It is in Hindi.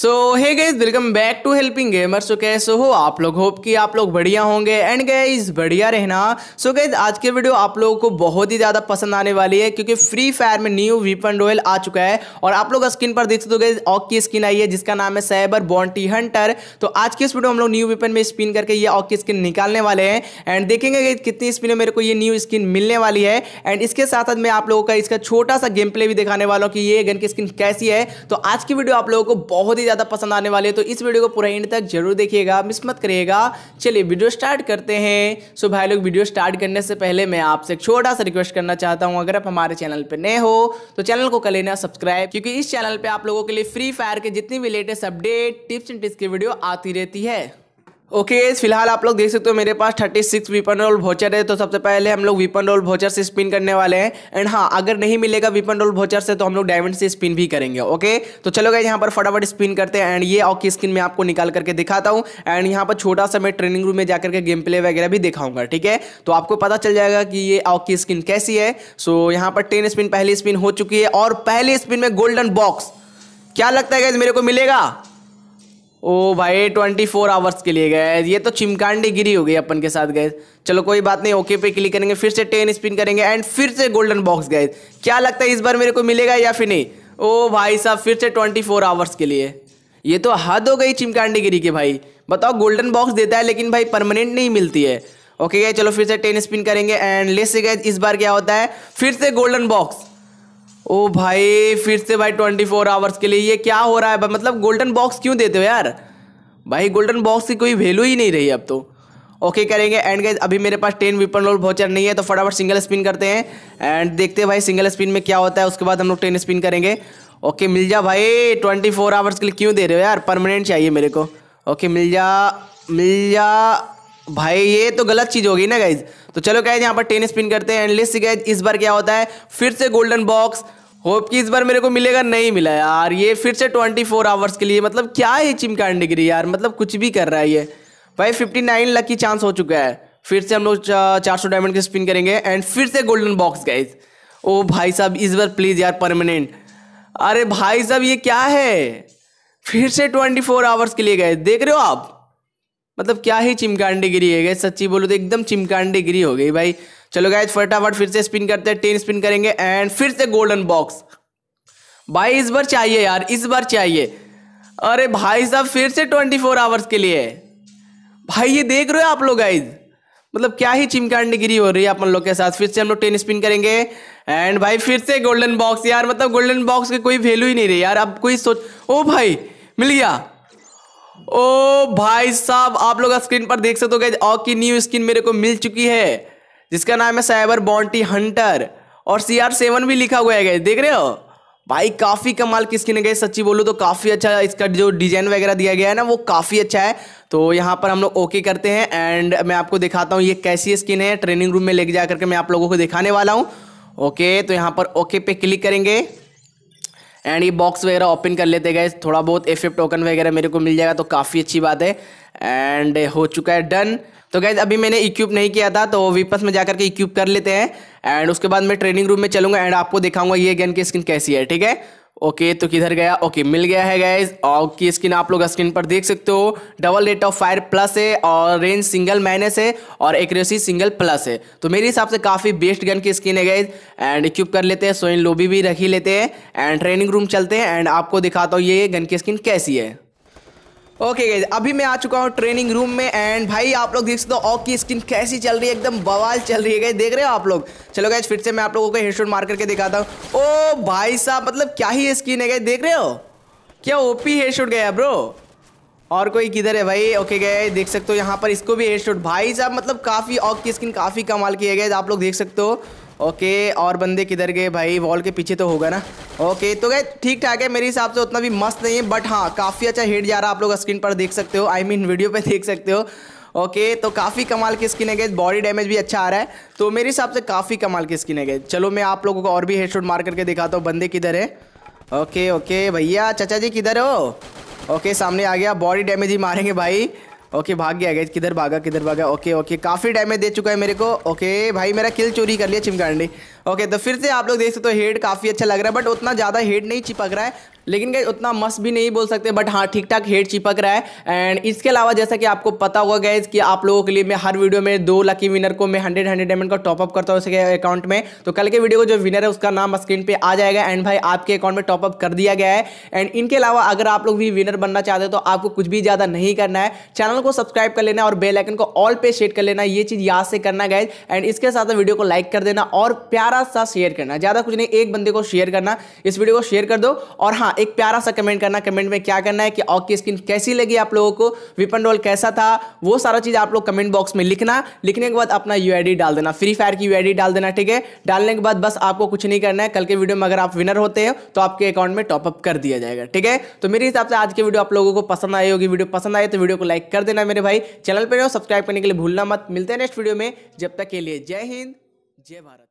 So hey guys welcome back to helping gamer so कैसे हो आप लोग होप कि आप लोग बढ़िया होंगे एंड गए बढ़िया रहना सो so, गाइज आज की वीडियो आप लोगों को बहुत ही ज़्यादा पसंद आने वाली है क्योंकि फ्री फायर में न्यू वीपन रॉयल आ चुका है और आप लोग स्क्रीन पर देखते तो गाइज ऑक की स्किन आई है जिसका नाम है साइबर बॉन्टी हंटर तो आज की इस वीडियो हम लोग न्यू वीपन में स्पिन करके ये ऑक की स्किन निकालने वाले हैं एंड देखेंगे गाइज कितनी स्पिन में मेरे को ये न्यू स्किन मिलने वाली है एंड इसके साथ साथ मैं आप लोगों का इसका छोटा सा गेम प्ले भी दिखाने वाला हूँ कि ये गन की स्किन कैसी है तो आज की वीडियो आप लोगों को बहुत ही ही ज़्यादा पसंद आने वाले तो इस वीडियो को पूरा एंड तक जरूर देखिएगा मिस मत करिएगा चलिए वीडियो स्टार्ट करते हैं सो भाई लोग वीडियो स्टार्ट करने से पहले मैं आपसे एक छोटा सा रिक्वेस्ट करना चाहता हूँ अगर आप हमारे चैनल पर नए हो तो चैनल को कर लेना सब्सक्राइब क्योंकि इस चैनल पर आप लोगों के लिए फ्री फायर के जितनी भी latest update tips and tips की वीडियो आती रहती है ओके okay, फिलहाल आप लोग देख सकते हो मेरे पास thirty six weapon roll voucher है तो सबसे पहले हम लोग वीपन रोल भोचर से स्पिन करने वाले हैं एंड हाँ अगर नहीं मिलेगा वीपन रोल भोचर से तो हम लोग डायमंड से स्पिन भी करेंगे ओके okay? तो चलो गए यहाँ पर फटाफट स्पिन करते हैं एंड ये ऑकी स्किन मैं आपको निकाल करके दिखाता हूँ एंड यहाँ पर छोटा सा मैं ट्रेनिंग रूम में जाकर के गेम प्ले वगैरह भी दिखाऊंगा ठीक है तो आपको पता चल जाएगा कि ये ऑकी स्किन कैसी है सो यहाँ पर टेन स्पिन पहली स्पिन हो चुकी है और पहली स्पिन में गोल्डन बॉक्स क्या लगता है मेरे को मिलेगा ओ भाई ट्वेंटी फोर आवर्स के लिए गए ये तो चिमकांडी गिरी हो गई अपन के साथ गए चलो कोई बात नहीं ओके पे क्लिक करेंगे फिर से टेन स्पिन करेंगे एंड फिर से गोल्डन बॉक्स गए क्या लगता है इस बार मेरे को मिलेगा या फिर नहीं ओ भाई साहब फिर से ट्वेंटी फोर आवर्स के लिए ये तो हद हो गई चिमकांडी गिरी के भाई बताओ गोल्डन बॉक्स देता है लेकिन भाई परमानेंट नहीं मिलती है ओके गए चलो फिर से टेन स्पिन करेंगे एंड ले से गए इस बार क्या होता है फिर से गोल्डन बॉक्स ओ भाई फिर से भाई ट्वेंटी फोर आवर्स के लिए ये क्या हो रहा है भाई मतलब गोल्डन बॉक्स क्यों देते हो यार भाई गोल्डन बॉक्स की कोई वैल्यू ही नहीं रही अब तो ओके करेंगे एंड गैस अभी मेरे पास टेन विपन रोल भोचर नहीं है तो फटाफट सिंगल स्पिन करते हैं एंड देखते हैं भाई सिंगल स्पिन में क्या होता है उसके बाद हम लोग टेन स्पिन करेंगे ओके मिल जा भाई ट्वेंटी फोर आवर्स के लिए क्यों दे रहे हो यार परमानेंट चाहिए मेरे को ओके मिल जा मिल जा भाई ये तो गलत चीज़ हो गई ना गाइज तो चलो गाइज यहाँ पर टेन स्पिन करते हैं एंड लिस्ट सी गाइज इस बार क्या होता है फिर से गोल्डन बॉक्स होप कि इस बार मेरे को मिलेगा नहीं मिला यार ये फिर से ट्वेंटी फोर आवर्स के लिए मतलब क्या है डिग्री यार मतलब कुछ भी कर रहा है ये भाई फिफ्टी नाइन लक की चांस हो चुका है फिर से हम लोग चार सौ डायमंड के स्पिन करेंगे एंड फिर से गोल्डन बॉक्स गए ओ भाई साहब इस बार प्लीज़ यार परमानेंट अरे भाई साहब ये क्या है फिर से ट्वेंटी फोर आवर्स के लिए गए देख रहे हो आप मतलब क्या ही चिमकांडी गिरी है गए सच्ची बोलो तो एकदम चिमकांडी गिरी हो गई भाई चलो गाइज फटाफट फिर से स्पिन करते हैं टेन स्पिन करेंगे एंड फिर से गोल्डन बॉक्स भाई इस बार चाहिए यार इस बार चाहिए अरे भाई साहब फिर से ट्वेंटी फोर आवर्स के लिए भाई ये देख रहे हो आप लोग गाइज मतलब क्या ही चिमकांडगिरी हो रही है अपन लोग के साथ फिर से हम लोग टेन स्पिन करेंगे एंड भाई फिर से गोल्डन बॉक्स यार मतलब गोल्डन बॉक्स की कोई वैल्यू ही नहीं रही यार अब कोई सोच ओ भाई मिल गया ओ भाई साहब आप लोग स्क्रीन पर देख सकते हो गए और की न्यू स्किन मेरे को मिल चुकी है जिसका नाम है साइबर बॉन्टी हंटर और सी आर सेवन भी लिखा हुआ है गए देख रहे हो भाई काफ़ी कमाल की स्किन है गई सच्ची बोलूँ तो काफ़ी अच्छा इसका जो डिजाइन वगैरह दिया गया है ना वो काफ़ी अच्छा है तो यहाँ पर हम लोग ओके करते हैं एंड मैं आपको दिखाता हूँ ये कैसी स्किन है ट्रेनिंग रूम में लेके जा करके मैं आप लोगों को दिखाने वाला हूँ ओके तो यहाँ पर ओके पे क्लिक करेंगे एंड ये बॉक्स वगैरह ओपन कर लेते गए थोड़ा बहुत एफ टोकन वगैरह मेरे को मिल जाएगा तो काफ़ी अच्छी बात है एंड हो चुका है डन तो गैज अभी मैंने इक्यूब नहीं किया था तो वीपस में जाकर के इक्यूब कर लेते हैं एंड उसके बाद मैं ट्रेनिंग रूम में चलूंगा एंड आपको दिखाऊंगा ये गन की स्किन कैसी है ठीक है ओके तो किधर गया ओके मिल गया है गैज और की स्किन आप लोग स्क्रीन पर देख सकते हो double rate of fire plus है और रेंज सिंगल माइनस है और एक्यूरेसी सिंगल प्लस है तो मेरे हिसाब से काफ़ी बेस्ट गन की स्किन है गैज एंड इक्यूब कर लेते हैं सोइन लोबी भी रख ही लेते हैं एंड ट्रेनिंग रूम चलते हैं एंड आपको दिखाता हूँ ये गन की स्किन कैसी है ओके okay अभी मैं आ चुका हूँ ट्रेनिंग रूम में एंड भाई आप लोग देख सकते हो ऑक की स्किन कैसी चल रही है एकदम बवाल चल रही है गई देख रहे हो आप लोग चलो गए फिर से मैं आप लोगों को हेडशॉट मार करके दिखाता हूँ ओ भाई साहब मतलब क्या ही स्किन है गई देख रहे हो क्या ओपी हेडशॉट गया ब्रो और कोई किधर है भाई ओके गए देख सकते हो यहाँ पर इसको भी हेडशॉट भाई साहब मतलब काफ़ी ऑक की स्किन काफ़ी कमाल की है गए आप लोग देख सकते हो ओके और बंदे किधर गए भाई वॉल के पीछे तो होगा ना ओके तो गए ठीक ठाक है मेरे हिसाब से उतना भी मस्त नहीं है बट हाँ काफ़ी अच्छा हिट जा रहा है आप लोग स्क्रीन पर देख सकते हो आई मीन वीडियो पर देख सकते हो ओके तो काफ़ी कमाल की स्किन है गए बॉडी डैमेज भी अच्छा आ रहा है तो मेरे हिसाब से काफ़ी कमाल की स्किन है गए चलो मैं आप लोगों को और भी हेडशॉट मार करके दिखाता हूँ बंदे किधर है ओके ओके भैया चचा जी किधर हो ओके सामने आ गया बॉडी डैमेज ही मारेंगे भाई ओके भाग गया गया किधर भागा किधर भागा ओके ओके काफ़ी डैमेज दे चुका है मेरे को ओके भाई मेरा किल चोरी कर लिया चिमकांडी ओके तो फिर से आप लोग देख सकते हो हेड काफ़ी अच्छा लग रहा है बट उतना ज़्यादा हेड नहीं चिपक रहा है लेकिन गैस उतना मस्त भी नहीं बोल सकते बट हाँ ठीक ठाक हेड चिपक रहा है एंड इसके अलावा जैसा कि आपको पता होगा गैस कि आप लोगों के लिए मैं हर वीडियो में दो लकी विनर को मैं हंड्रेड हंड्रेड डायमंड का टॉपअप करता हूँ उसके अकाउंट में तो कल के वीडियो को जो विनर है उसका नाम स्क्रीन पर आ जाएगा एंड भाई आपके अकाउंट में टॉपअप कर दिया गया है एंड इनके अलावा अगर आप लोग भी विनर बनना चाहते हो तो आपको कुछ भी ज़्यादा नहीं करना है चैनल को सब्सक्राइब कर लेना और बेलाइकन को ऑल पे सेट कर लेना ये चीज़ याद से करना गैज एंड इसके साथ वीडियो को लाइक कर देना और प्यारा सा शेयर करना ज़्यादा कुछ नहीं एक बंदे को शेयर करना इस वीडियो को शेयर कर दो और हाँ एक प्यारा सा कमेंट करना कमेंट में क्या करना है कि ऑक की स्किन कैसी लगी आप लोगों को विपन रोल कैसा था वो सारा चीज़ आप लोग कमेंट बॉक्स में लिखना लिखने के बाद अपना यू डाल देना फ्री फायर की यू डाल देना ठीक है डालने के बाद बस आपको कुछ नहीं करना है कल के वीडियो में अगर आप विनर होते हैं तो आपके अकाउंट में टॉपअप कर दिया जाएगा ठीक है तो मेरे हिसाब से आज की वीडियो आप लोगों को पसंद आई होगी वीडियो पसंद आए तो वीडियो को लाइक कर देना मेरे भाई चैनल पर सब्सक्राइब करने के लिए भूलना मत मिलते हैं नेक्स्ट वीडियो में जब तक के लिए जय हिंद जय भारत